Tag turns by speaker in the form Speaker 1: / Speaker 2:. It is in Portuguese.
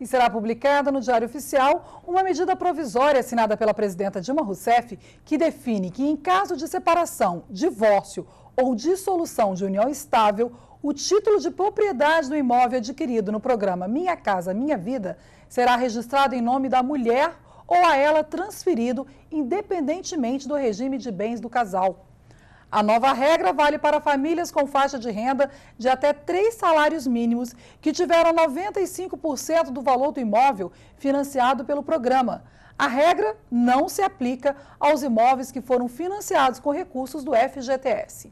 Speaker 1: e será publicada no Diário Oficial uma medida provisória assinada pela presidenta Dilma Rousseff que define que, em caso de separação, divórcio ou dissolução de união estável, o título de propriedade do imóvel adquirido no programa Minha Casa Minha Vida será registrado em nome da mulher ou a ela transferido, independentemente do regime de bens do casal. A nova regra vale para famílias com faixa de renda de até três salários mínimos que tiveram 95% do valor do imóvel financiado pelo programa. A regra não se aplica aos imóveis que foram financiados com recursos do FGTS.